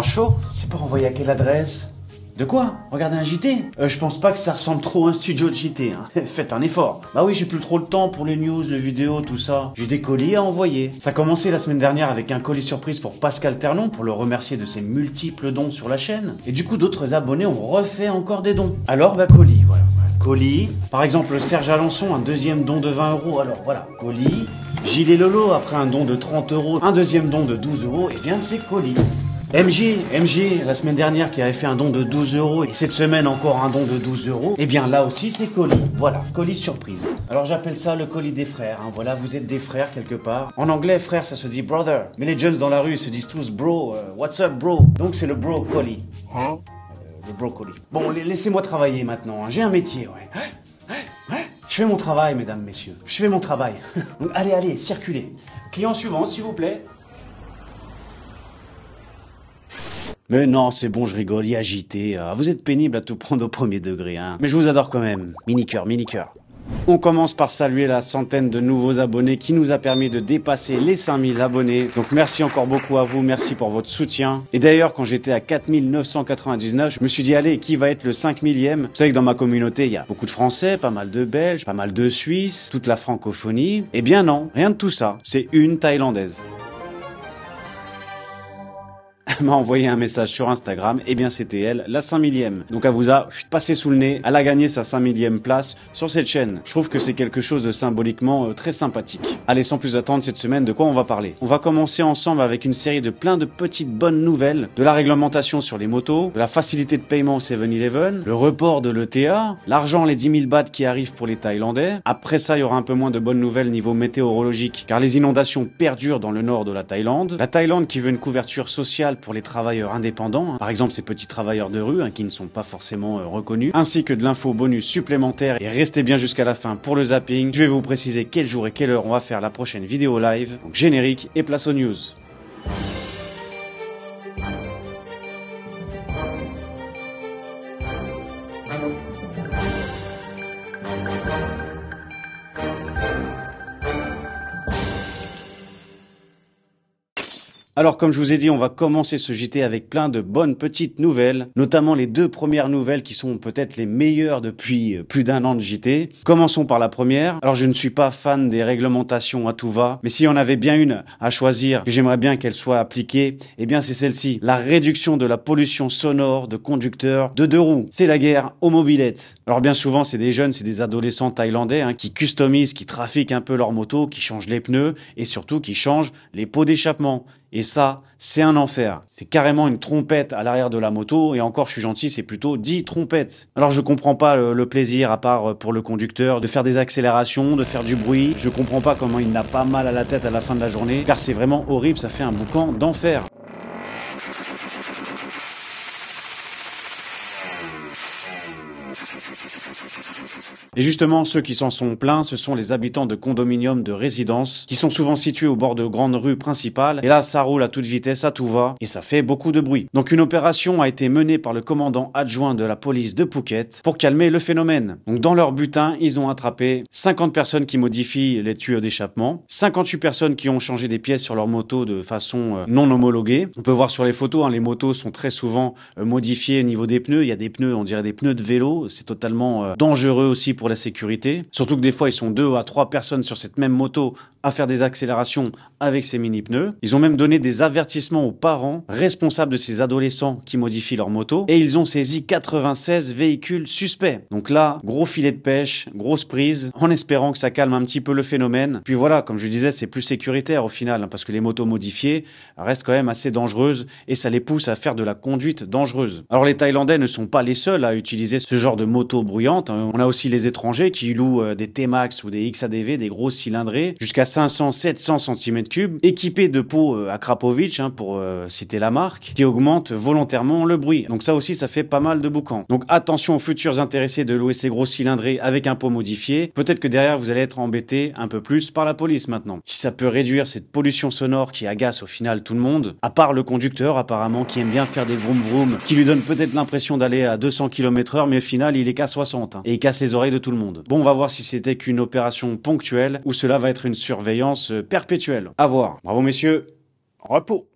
chaud, c'est pas envoyer à quelle adresse de quoi Regardez un JT euh, Je pense pas que ça ressemble trop à un studio de JT. Hein. Faites un effort. Bah oui, j'ai plus trop le temps pour les news, les vidéos, tout ça. J'ai des colis à envoyer. Ça a commencé la semaine dernière avec un colis surprise pour Pascal Ternon pour le remercier de ses multiples dons sur la chaîne. Et du coup, d'autres abonnés ont refait encore des dons. Alors, bah colis, voilà. Colis. Par exemple, Serge Alençon, un deuxième don de 20 euros. Alors voilà, colis. Gilet Lolo, après un don de 30 euros, un deuxième don de 12 euros. Et eh bien, c'est colis. MJ, MJ, la semaine dernière qui avait fait un don de 12 euros et cette semaine encore un don de 12 euros, et eh bien là aussi c'est colis. Voilà, colis surprise. Alors j'appelle ça le colis des frères. Hein. Voilà, vous êtes des frères quelque part. En anglais, frère, ça se dit brother. Mais les jeunes dans la rue ils se disent tous bro, euh, what's up bro. Donc c'est le bro colis. Hein? Euh, le bro Le Bon, laissez-moi travailler maintenant. Hein. J'ai un métier, ouais. Je fais mon travail, mesdames, messieurs. Je fais mon travail. allez, allez, circulez. Client suivant, s'il vous plaît. Mais non, c'est bon, je rigole, Y ah. Vous êtes pénible à tout prendre au premier degré, hein. Mais je vous adore quand même. Mini-cœur, mini-cœur. On commence par saluer la centaine de nouveaux abonnés qui nous a permis de dépasser les 5000 abonnés. Donc merci encore beaucoup à vous, merci pour votre soutien. Et d'ailleurs, quand j'étais à 4999, je me suis dit, allez, qui va être le 5000ème Vous savez que dans ma communauté, il y a beaucoup de Français, pas mal de Belges, pas mal de Suisses, toute la francophonie. Eh bien non, rien de tout ça, c'est une Thaïlandaise m'a envoyé un message sur Instagram, et eh bien c'était elle, la 5000 millième. Donc elle vous a passé sous le nez, elle a gagné sa 5000 millième place sur cette chaîne. Je trouve que c'est quelque chose de symboliquement euh, très sympathique. Allez, sans plus attendre, cette semaine, de quoi on va parler On va commencer ensemble avec une série de plein de petites bonnes nouvelles, de la réglementation sur les motos, de la facilité de paiement au 7-Eleven, le report de l'ETA, l'argent, les 10 000 bahts qui arrivent pour les Thaïlandais. Après ça, il y aura un peu moins de bonnes nouvelles niveau météorologique, car les inondations perdurent dans le nord de la Thaïlande. La Thaïlande qui veut une couverture sociale pour les travailleurs indépendants, hein. par exemple ces petits travailleurs de rue hein, qui ne sont pas forcément euh, reconnus, ainsi que de l'info bonus supplémentaire. Et restez bien jusqu'à la fin pour le zapping. Je vais vous préciser quel jour et quelle heure on va faire la prochaine vidéo live. Donc générique et place aux news. Alors comme je vous ai dit, on va commencer ce JT avec plein de bonnes petites nouvelles, notamment les deux premières nouvelles qui sont peut-être les meilleures depuis euh, plus d'un an de JT. Commençons par la première. Alors je ne suis pas fan des réglementations à tout va, mais s'il y en avait bien une à choisir, que j'aimerais bien qu'elle soit appliquée, eh bien c'est celle-ci. La réduction de la pollution sonore de conducteurs de deux roues. C'est la guerre aux mobilettes. Alors bien souvent c'est des jeunes, c'est des adolescents thaïlandais hein, qui customisent, qui trafiquent un peu leur moto, qui changent les pneus et surtout qui changent les pots d'échappement. Et ça, c'est un enfer. C'est carrément une trompette à l'arrière de la moto. Et encore, je suis gentil, c'est plutôt 10 trompettes. Alors je comprends pas le, plaisir, à part euh, pour le conducteur, de faire des accélérations, de faire du bruit. Je comprends pas comment il n'a pas mal à la tête à la fin de la journée. Car c'est vraiment horrible, ça fait un boucan d'enfer. Et justement, ceux qui s'en sont plaints, ce sont les habitants de condominiums de résidence qui sont souvent situés au bord de grandes rues principales. Et là, ça roule à toute vitesse, à tout va, et ça fait beaucoup de bruit. Donc une opération a été menée par le commandant adjoint de la police de Phuket pour calmer le phénomène. Donc dans leur butin, ils ont attrapé 50 personnes qui modifient les tuyaux d'échappement, 58 personnes qui ont changé des pièces sur leur moto de façon euh, non homologuée. On peut voir sur les photos, hein, les motos sont très souvent euh, modifiées au niveau des pneus. Il y a des pneus, on dirait des pneus de vélo. C'est totalement euh, dangereux aussi pour pour la sécurité. Surtout que des fois, ils sont deux à trois personnes sur cette même moto à faire des accélérations avec ces mini-pneus. Ils ont même donné des avertissements aux parents responsables de ces adolescents qui modifient leur moto et ils ont saisi 96 véhicules suspects. Donc là, gros filet de pêche, grosse prise, en espérant que ça calme un petit peu le phénomène. Puis voilà, comme je disais, c'est plus sécuritaire au final, hein, parce que les motos modifiées restent quand même assez dangereuses et ça les pousse à faire de la conduite dangereuse. Alors les Thaïlandais ne sont pas les seuls à utiliser ce genre de moto bruyante. Hein. On a aussi les étrangers qui louent euh, des T-Max ou des XADV, des gros cylindrés, jusqu'à 500, 700 cm3, équipé de pots euh, à hein, pour euh, citer la marque, qui augmente volontairement le bruit. Donc ça aussi, ça fait pas mal de boucan. Donc attention aux futurs intéressés de louer ces gros cylindrés avec un pot modifié. Peut-être que derrière, vous allez être embêté un peu plus par la police maintenant. Si ça peut réduire cette pollution sonore qui agace au final tout le monde, à part le conducteur apparemment qui aime bien faire des vroom vroom, qui lui donne peut-être l'impression d'aller à 200 km heure, mais au final, il est qu'à 60 hein, et il casse les oreilles de tout le monde. Bon, on va voir si c'était qu'une opération ponctuelle ou cela va être une survie surveillance euh, perpétuelle. À voir. Bravo messieurs. Repos.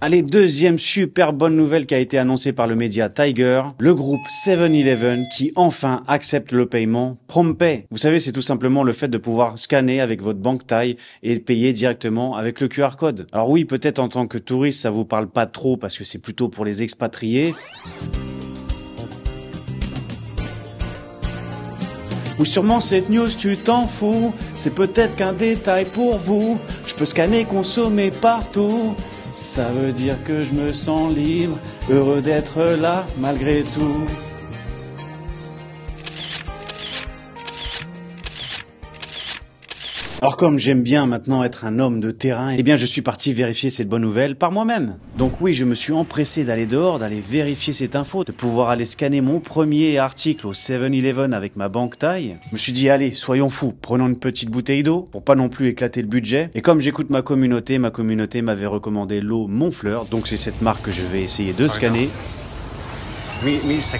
Allez, deuxième super bonne nouvelle qui a été annoncée par le média Tiger, le groupe 7-Eleven qui enfin accepte le paiement PromPay. Vous savez, c'est tout simplement le fait de pouvoir scanner avec votre banque taille et payer directement avec le QR code. Alors oui, peut-être en tant que touriste, ça vous parle pas trop parce que c'est plutôt pour les expatriés. Ou sûrement cette news, tu t'en fous. C'est peut-être qu'un détail pour vous. Je peux scanner, consommer partout. Ça veut dire que je me sens libre, heureux d'être là malgré tout. Alors comme j'aime bien maintenant être un homme de terrain, eh bien je suis parti vérifier cette bonne nouvelle par moi-même. Donc oui, je me suis empressé d'aller dehors, d'aller vérifier cette info, de pouvoir aller scanner mon premier article au 7-Eleven avec ma banque taille. Je me suis dit allez, soyons fous, prenons une petite bouteille d'eau pour pas non plus éclater le budget. Et comme j'écoute ma communauté, ma communauté m'avait recommandé l'eau Monfleur, donc c'est cette marque que je vais essayer de scanner. Oui, Oui, c'est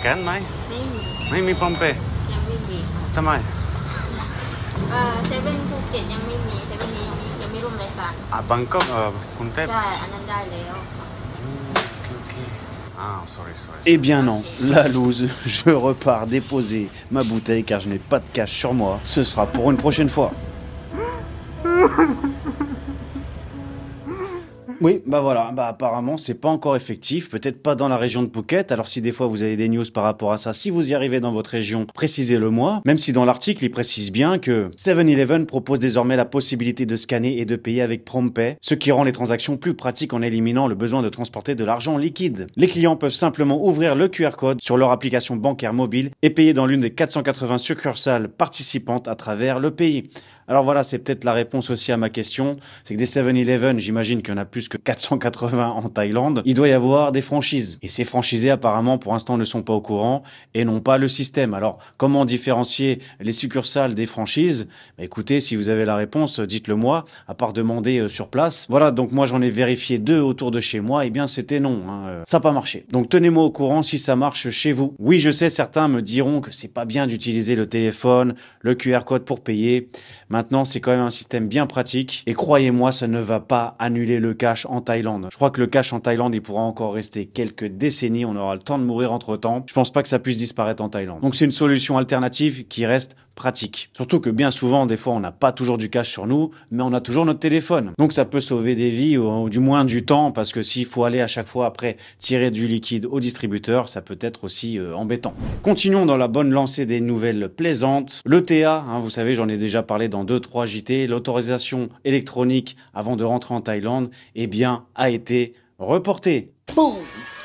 OK. Ah, eh bien non, la loose, je repars déposer ma bouteille car je n'ai pas de cash sur moi. Ce sera pour une prochaine fois. Oui, bah voilà, bah apparemment c'est pas encore effectif, peut-être pas dans la région de Phuket. Alors si des fois vous avez des news par rapport à ça, si vous y arrivez dans votre région, précisez-le moi. Même si dans l'article il précise bien que 7-Eleven propose désormais la possibilité de scanner et de payer avec PromPay, ce qui rend les transactions plus pratiques en éliminant le besoin de transporter de l'argent liquide. Les clients peuvent simplement ouvrir le QR code sur leur application bancaire mobile et payer dans l'une des 480 succursales participantes à travers le pays. Alors voilà, c'est peut-être la réponse aussi à ma question. C'est que des 7-Eleven, j'imagine qu'il y en a plus que 480 en Thaïlande. Il doit y avoir des franchises. Et ces franchisés, apparemment, pour l'instant, ne sont pas au courant et n'ont pas le système. Alors, comment différencier les succursales des franchises bah, Écoutez, si vous avez la réponse, dites-le moi, à part demander euh, sur place. Voilà, donc moi, j'en ai vérifié deux autour de chez moi. Eh bien, c'était non. Hein. Euh, ça n'a pas marché. Donc, tenez-moi au courant si ça marche chez vous. Oui, je sais, certains me diront que c'est pas bien d'utiliser le téléphone, le QR code pour payer. Maintenant, c'est quand même un système bien pratique et croyez-moi, ça ne va pas annuler le cash en Thaïlande. Je crois que le cash en Thaïlande, il pourra encore rester quelques décennies, on aura le temps de mourir entre-temps. Je pense pas que ça puisse disparaître en Thaïlande. Donc c'est une solution alternative qui reste pratique. Surtout que bien souvent, des fois, on n'a pas toujours du cash sur nous, mais on a toujours notre téléphone. Donc ça peut sauver des vies ou, du moins du temps, parce que s'il faut aller à chaque fois après tirer du liquide au distributeur, ça peut être aussi euh, embêtant. Continuons dans la bonne lancée des nouvelles plaisantes. Le TA, hein, vous savez, j'en ai déjà parlé dans 2-3 JT, l'autorisation électronique avant de rentrer en Thaïlande, eh bien, a été reportée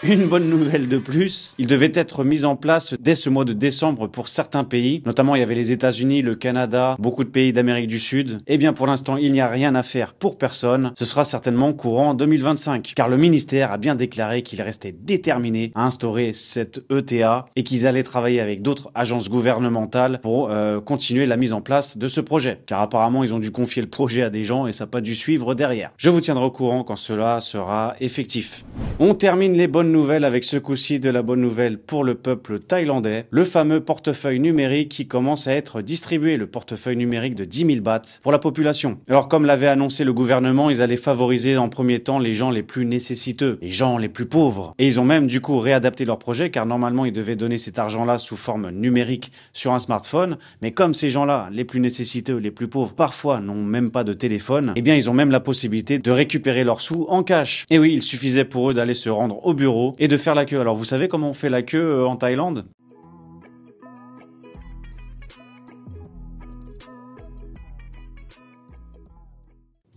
une bonne nouvelle de plus, il devait être mis en place dès ce mois de décembre pour certains pays, notamment il y avait les États-Unis, le Canada, beaucoup de pays d'Amérique du Sud. Eh bien pour l'instant, il n'y a rien à faire pour personne. Ce sera certainement courant en 2025 car le ministère a bien déclaré qu'il restait déterminé à instaurer cette ETA et qu'ils allaient travailler avec d'autres agences gouvernementales pour euh, continuer la mise en place de ce projet car apparemment, ils ont dû confier le projet à des gens et ça n'a pas dû suivre derrière. Je vous tiendrai au courant quand cela sera effectif termine les bonnes nouvelles avec ce coup-ci de la bonne nouvelle pour le peuple thaïlandais, le fameux portefeuille numérique qui commence à être distribué, le portefeuille numérique de 10 000 bahts pour la population. Alors comme l'avait annoncé le gouvernement, ils allaient favoriser en premier temps les gens les plus nécessiteux, les gens les plus pauvres. Et ils ont même du coup réadapté leur projet car normalement ils devaient donner cet argent-là sous forme numérique sur un smartphone, mais comme ces gens-là, les plus nécessiteux, les plus pauvres, parfois n'ont même pas de téléphone, eh bien ils ont même la possibilité de récupérer leurs sous en cash. Et oui, il suffisait pour eux d'aller se rendre au bureau et de faire la queue. Alors vous savez comment on fait la queue euh, en Thaïlande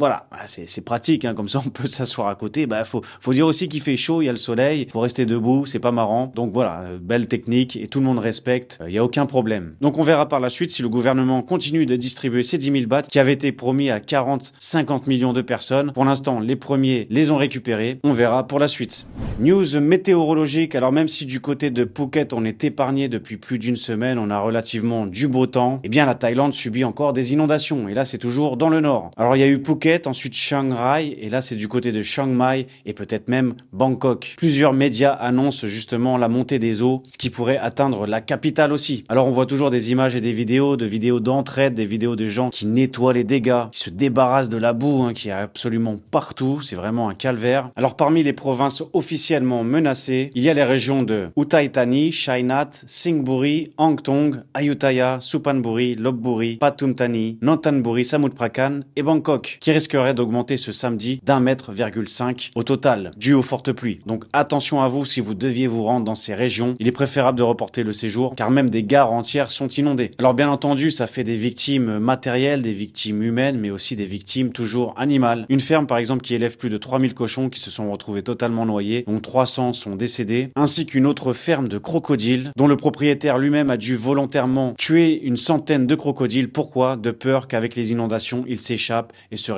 Voilà, bah, c'est pratique, hein. comme ça on peut s'asseoir à côté. Bah, faut, faut dire aussi qu'il fait chaud, il y a le soleil, faut rester debout, c'est pas marrant. Donc voilà, euh, belle technique et tout le monde respecte, il euh, y n'y a aucun problème. Donc on verra par la suite si le gouvernement continue de distribuer ces 10 000 bahts qui avaient été promis à 40, 50 millions de personnes. Pour l'instant, les premiers les ont récupérés, on verra pour la suite. News météorologique, alors même si du côté de Phuket on est épargné depuis plus d'une semaine, on a relativement du beau temps, eh bien la Thaïlande subit encore des inondations, et là c'est toujours dans le nord. Alors il y a eu Phuket, ensuite Shanghai, et là c'est du côté de Chiang Mai et peut-être même Bangkok. Plusieurs médias annoncent justement la montée des eaux, ce qui pourrait atteindre la capitale aussi. Alors on voit toujours des images et des vidéos, de vidéos d'entraide, des vidéos de gens qui nettoient les dégâts, qui se débarrassent de la boue, hein, qui est absolument partout, c'est vraiment un calvaire. Alors parmi les provinces officiellement menacées, il y a les régions de Uthai Thani, Chainat, Singhburi, Angtong, Ayutthaya, Supanburi, Lopburi, Patumtani, Nantanburi, Samutprakan et Bangkok, qui risquerait d'augmenter ce samedi d'un mètre virgule cinq au total, dû aux fortes pluies. Donc attention à vous si vous deviez vous rendre dans ces régions. Il est préférable de reporter le séjour car même des gares entières sont inondées. Alors bien entendu, ça fait des victimes matérielles, des victimes humaines, mais aussi des victimes toujours animales. Une ferme par exemple qui élève plus de 3000 cochons qui se sont retrouvés totalement noyés, dont 300 sont décédés, ainsi qu'une autre ferme de crocodiles dont le propriétaire lui-même a dû volontairement tuer une centaine de crocodiles. Pourquoi De peur qu'avec les inondations, ils s'échappent et se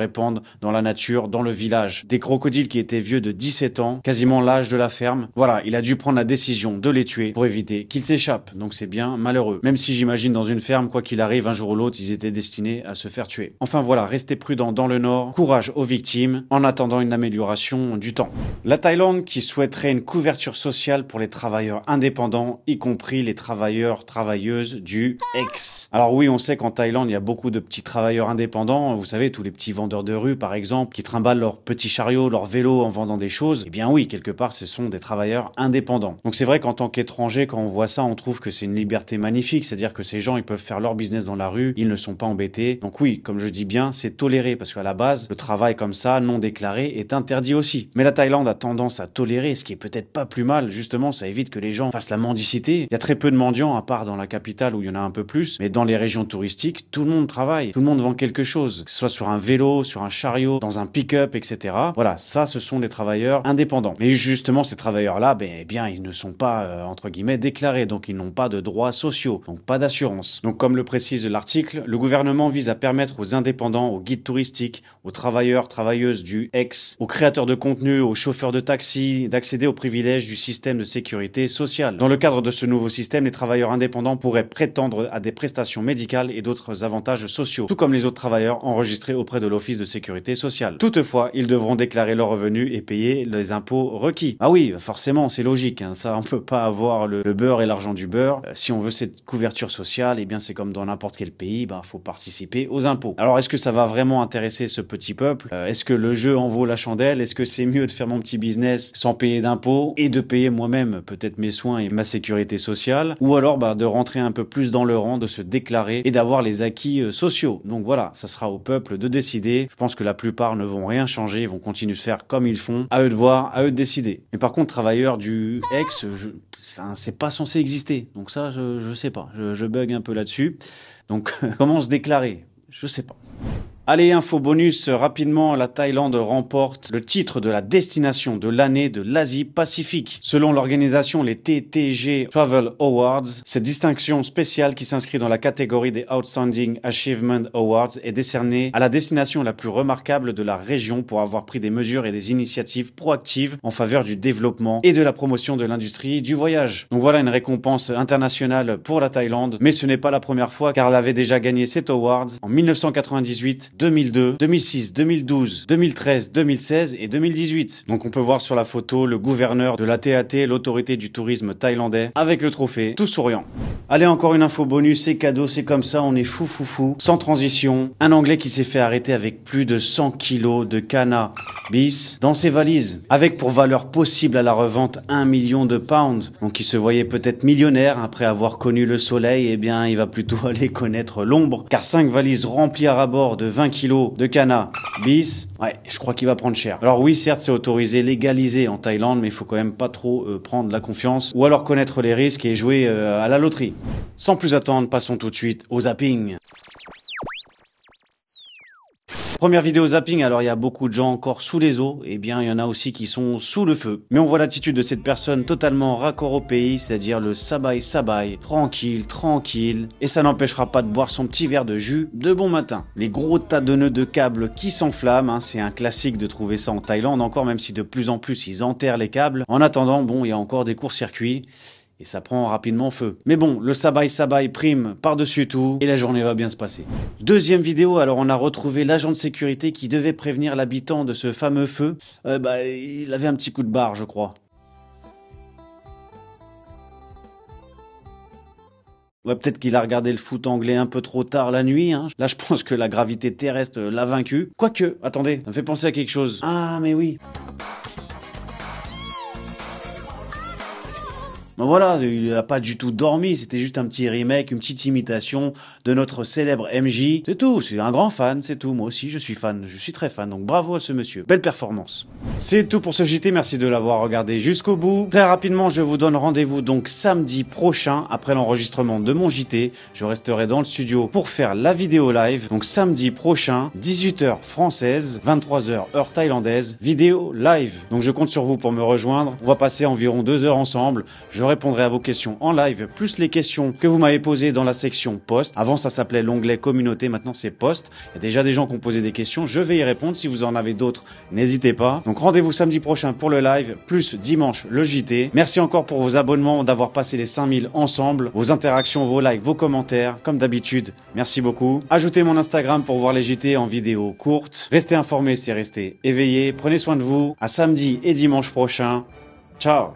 dans la nature, dans le village. Des crocodiles qui étaient vieux de 17 ans, quasiment l'âge de la ferme. Voilà, il a dû prendre la décision de les tuer pour éviter qu'ils s'échappent. Donc c'est bien malheureux. Même si j'imagine dans une ferme, quoi qu'il arrive, un jour ou l'autre, ils étaient destinés à se faire tuer. Enfin voilà, restez prudents dans le Nord, courage aux victimes, en attendant une amélioration du temps. La Thaïlande qui souhaiterait une couverture sociale pour les travailleurs indépendants, y compris les travailleurs, travailleuses du ex. Alors oui, on sait qu'en Thaïlande, il y a beaucoup de petits travailleurs indépendants, vous savez, tous les petits vendeurs de rue, par exemple, qui trimballent leur petits chariot leur vélos en vendant des choses, eh bien oui, quelque part, ce sont des travailleurs indépendants. Donc c'est vrai qu'en tant qu'étranger, quand on voit ça, on trouve que c'est une liberté magnifique, c'est-à-dire que ces gens, ils peuvent faire leur business dans la rue, ils ne sont pas embêtés. Donc oui, comme je dis bien, c'est toléré, parce qu'à la base, le travail comme ça, non déclaré, est interdit aussi. Mais la Thaïlande a tendance à tolérer, ce qui est peut-être pas plus mal, justement, ça évite que les gens fassent la mendicité. Il y a très peu de mendiants, à part dans la capitale où il y en a un peu plus, mais dans les régions touristiques, tout le monde travaille, tout le monde vend quelque chose, que ce soit sur un vélo, sur un chariot, dans un pick-up, etc. Voilà, ça, ce sont des travailleurs indépendants. Mais justement, ces travailleurs-là, ben, eh bien, ils ne sont pas, euh, entre guillemets, déclarés, donc ils n'ont pas de droits sociaux, donc pas d'assurance. Donc, comme le précise l'article, le gouvernement vise à permettre aux indépendants, aux guides touristiques, aux travailleurs, travailleuses du ex, aux créateurs de contenu, aux chauffeurs de taxi, d'accéder aux privilèges du système de sécurité sociale. Dans le cadre de ce nouveau système, les travailleurs indépendants pourraient prétendre à des prestations médicales et d'autres avantages sociaux, tout comme les autres travailleurs enregistrés auprès de l'Office de sécurité sociale. Toutefois, ils devront déclarer leurs revenus et payer les impôts requis. Ah oui, forcément, c'est logique. Hein, ça, on peut pas avoir le, beurre et l'argent du beurre. Euh, si on veut cette couverture sociale, eh bien, c'est comme dans n'importe quel pays, ben, faut participer aux impôts. Alors, est-ce que ça va vraiment intéresser ce petit peuple euh, Est-ce que le jeu en vaut la chandelle Est-ce que c'est mieux de faire mon petit business sans payer d'impôts et de payer moi-même peut-être mes soins et ma sécurité sociale Ou alors, ben, de rentrer un peu plus dans le rang, de se déclarer et d'avoir les acquis euh, sociaux. Donc voilà, ça sera au peuple de décider je pense que la plupart ne vont rien changer, ils vont continuer de faire comme ils font. À eux de voir, à eux de décider. Mais par contre, travailleurs du ex, c'est pas censé exister. Donc ça, je, sais pas. je bug un peu là-dessus. Donc, comment se déclarer Je sais pas. Allez, info bonus, rapidement, la Thaïlande remporte le titre de la destination de l'année de l'Asie-Pacifique. Selon l'organisation les TTG Travel Awards, cette distinction spéciale qui s'inscrit dans la catégorie des Outstanding Achievement Awards est décernée à la destination la plus remarquable de la région pour avoir pris des mesures et des initiatives proactives en faveur du développement et de la promotion de l'industrie du voyage. Donc voilà une récompense internationale pour la Thaïlande, mais ce n'est pas la première fois car elle avait déjà gagné cet award en 1998 2002, 2006, 2012, 2013, 2016 et 2018. Donc on peut voir sur la photo le gouverneur de la TAT, l'autorité du tourisme thaïlandais, avec le trophée, tout souriant. Allez, encore une info bonus, c'est cadeau, c'est comme ça, on est fou fou fou. Sans transition, un Anglais qui s'est fait arrêter avec plus de 100 kilos de cannabis dans ses valises, avec pour valeur possible à la revente 1 million de pounds. Donc il se voyait peut-être millionnaire après avoir connu le soleil, eh bien il va plutôt aller connaître l'ombre, car cinq valises remplies à bord de 20 20 kilos de cana bis, ouais, je crois qu'il va prendre cher. Alors oui, certes, c'est autorisé, légalisé en Thaïlande, mais il faut quand même pas trop euh, prendre la confiance ou alors connaître les risques et jouer euh, à la loterie. Sans plus attendre, passons tout de suite au zapping. Première vidéo zapping, alors il y a beaucoup de gens encore sous les eaux, et eh bien il y en a aussi qui sont sous le feu. Mais on voit l'attitude de cette personne totalement raccord au pays, c'est-à-dire le sabay sabay, tranquille, tranquille, et ça n'empêchera pas de boire son petit verre de jus de bon matin. Les gros tas de nœuds de câbles qui s'enflamment, hein, c'est un classique de trouver ça en Thaïlande encore, même si de plus en plus ils enterrent les câbles. En attendant, bon, il y a encore des courts-circuits et ça prend rapidement feu. Mais bon, le sabay sabay prime par-dessus tout et la journée va bien se passer. Deuxième vidéo, alors on a retrouvé l'agent de sécurité qui devait prévenir l'habitant de ce fameux feu. Euh, bah, il avait un petit coup de barre, je crois. Ouais, peut-être qu'il a regardé le foot anglais un peu trop tard la nuit. Hein. Là, je pense que la gravité terrestre l'a vaincu. Quoique, attendez, ça me fait penser à quelque chose. Ah, mais oui. Donc voilà, il n'a pas du tout dormi, c'était juste un petit remake, une petite imitation de notre célèbre MJ. C'est tout, c'est un grand fan, c'est tout. Moi aussi, je suis fan, je suis très fan. Donc bravo à ce monsieur. Belle performance. C'est tout pour ce JT. Merci de l'avoir regardé jusqu'au bout. Très rapidement, je vous donne rendez-vous donc samedi prochain après l'enregistrement de mon JT. Je resterai dans le studio pour faire la vidéo live. Donc samedi prochain, 18h française, 23h heure thaïlandaise, vidéo live. Donc je compte sur vous pour me rejoindre. On va passer environ deux heures ensemble. Je répondrai à vos questions en live, plus les questions que vous m'avez posées dans la section post avant ça s'appelait l'onglet communauté, maintenant c'est poste. Il y a déjà des gens qui ont posé des questions, je vais y répondre. Si vous en avez d'autres, n'hésitez pas. Donc rendez-vous samedi prochain pour le live, plus dimanche le JT. Merci encore pour vos abonnements, d'avoir passé les 5000 ensemble, vos interactions, vos likes, vos commentaires, comme d'habitude. Merci beaucoup. Ajoutez mon Instagram pour voir les JT en vidéo courte. Restez informés, c'est rester éveillé. Prenez soin de vous. À samedi et dimanche prochain. Ciao